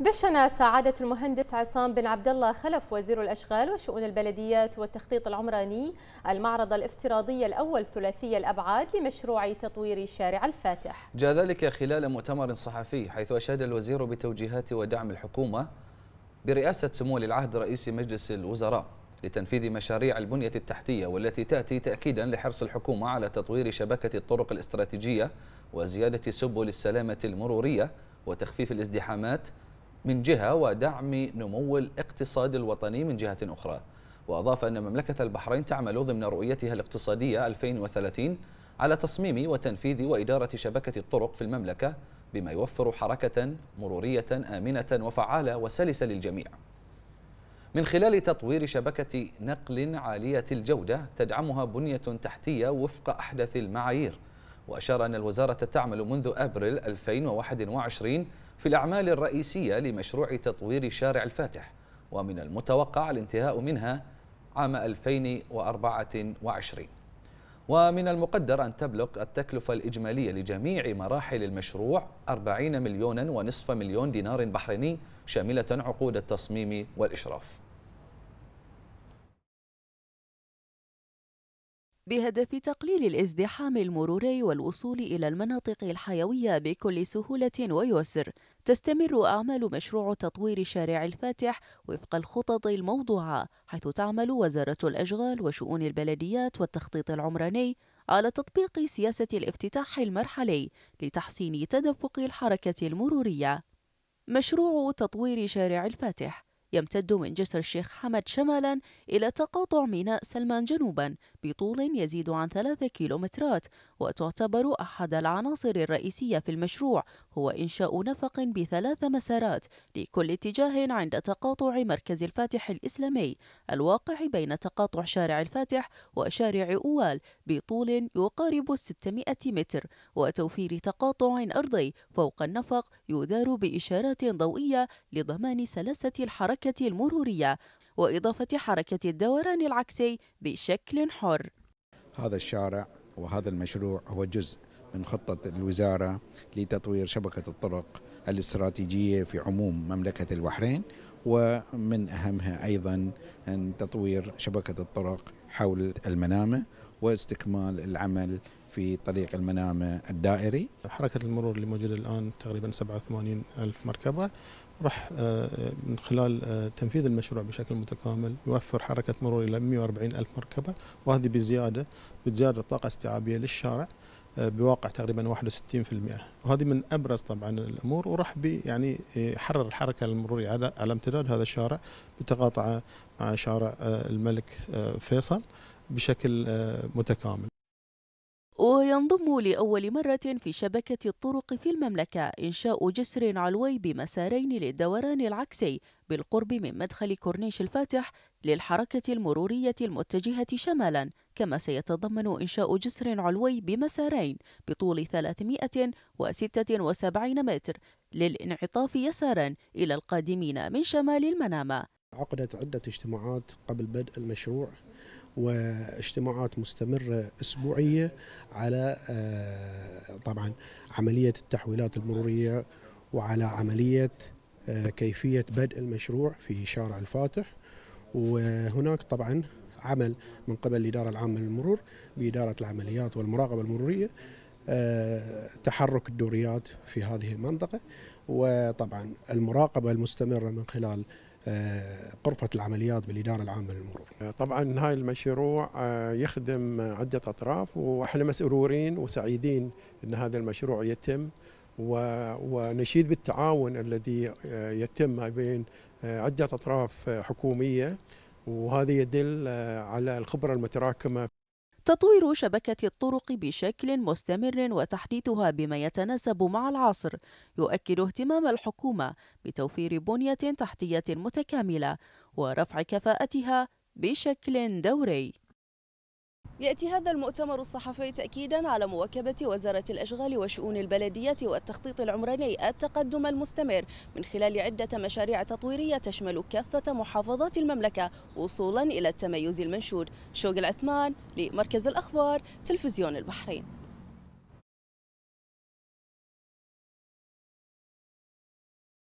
دشن سعادة المهندس عصام بن عبد الله خلف وزير الأشغال وشؤون البلديات والتخطيط العمراني المعرض الافتراضي الأول ثلاثي الأبعاد لمشروع تطوير شارع الفاتح جاء ذلك خلال مؤتمر صحفي حيث أشاد الوزير بتوجيهات ودعم الحكومة برئاسة سمو العهد رئيس مجلس الوزراء لتنفيذ مشاريع البنية التحتية والتي تأتي تأكيدا لحرص الحكومة على تطوير شبكة الطرق الاستراتيجية وزيادة سبل السلامة المرورية وتخفيف الازدحامات من جهة ودعم نمو الاقتصاد الوطني من جهة أخرى وأضاف أن مملكة البحرين تعمل ضمن رؤيتها الاقتصادية 2030 على تصميم وتنفيذ وإدارة شبكة الطرق في المملكة بما يوفر حركة مرورية آمنة وفعالة وسلسة للجميع من خلال تطوير شبكة نقل عالية الجودة تدعمها بنية تحتية وفق أحدث المعايير وأشار أن الوزارة تعمل منذ أبريل 2021 في الأعمال الرئيسية لمشروع تطوير شارع الفاتح ومن المتوقع الانتهاء منها عام 2024 ومن المقدر أن تبلغ التكلفة الإجمالية لجميع مراحل المشروع 40 مليونا ونصف مليون دينار بحريني شاملة عقود التصميم والإشراف بهدف تقليل الازدحام المروري والوصول إلى المناطق الحيوية بكل سهولة ويسر تستمر أعمال مشروع تطوير شارع الفاتح وفق الخطط الموضوعة حيث تعمل وزارة الأشغال وشؤون البلديات والتخطيط العمراني على تطبيق سياسة الافتتاح المرحلي لتحسين تدفق الحركة المرورية مشروع تطوير شارع الفاتح يمتد من جسر الشيخ حمد شمالا إلى تقاطع ميناء سلمان جنوبا بطول يزيد عن ثلاثة كيلومترات وتعتبر أحد العناصر الرئيسية في المشروع هو إنشاء نفق بثلاث مسارات لكل اتجاه عند تقاطع مركز الفاتح الإسلامي الواقع بين تقاطع شارع الفاتح وشارع أوال بطول يقارب 600 متر وتوفير تقاطع أرضي فوق النفق يدار بإشارات ضوئية لضمان سلاسة الحركة المرورية وإضافة حركة الدوران العكسي بشكل حر هذا الشارع وهذا المشروع هو جزء من خطة الوزارة لتطوير شبكة الطرق الاستراتيجية في عموم مملكة البحرين ومن أهمها أيضا أن تطوير شبكة الطرق حول المنامة واستكمال العمل في طريق المنامة الدائري حركة المرور اللي موجودة الآن تقريبا 87 ألف مركبة راح آه، من خلال آه، تنفيذ المشروع بشكل متكامل يوفر حركة مرور إلى 140 ألف مركبة وهذه بزيادة بتزيادة الطاقة استيعابية للشارع آه، بواقع تقريبا 61% وهذه من ابرز طبعا الامور وراح يعني يحرر الحركه المروريه على على امتداد هذا الشارع بتقاطعه مع شارع الملك فيصل بشكل متكامل وينضم لأول مرة في شبكة الطرق في المملكة إنشاء جسر علوي بمسارين للدوران العكسي بالقرب من مدخل كورنيش الفاتح للحركة المرورية المتجهة شمالا كما سيتضمن إنشاء جسر علوي بمسارين بطول 376 متر للانعطاف يسارا إلى القادمين من شمال المنامة عقدت عدة اجتماعات قبل بدء المشروع واجتماعات مستمرة أسبوعية على آه، طبعا عملية التحويلات المرورية وعلى عملية آه، كيفية بدء المشروع في شارع الفاتح وهناك طبعا عمل من قبل الإدارة العامة للمرور بإدارة العمليات والمراقبة المرورية آه، تحرك الدوريات في هذه المنطقة وطبعا المراقبة المستمرة من خلال غرفة العمليات بالإدارة العامة للمرور آه، طبعا هاي المشروع آه، يخدم عدة أطراف وإحنا مسرورين وسعيدين أن هذا المشروع يتم ونشيد بالتعاون الذي آه، يتم ما بين عدة أطراف حكومية وهذا يدل على الخبرة المتراكمة تطوير شبكة الطرق بشكل مستمر وتحديثها بما يتناسب مع العصر يؤكد اهتمام الحكومة بتوفير بنية تحتية متكاملة ورفع كفاءتها بشكل دوري يأتي هذا المؤتمر الصحفي تأكيدا على مواكبة وزارة الأشغال والشؤون البلدية والتخطيط العمراني التقدم المستمر من خلال عدة مشاريع تطويرية تشمل كافة محافظات المملكة وصولا إلى التميز المنشود شوق العثمان لمركز الأخبار تلفزيون البحرين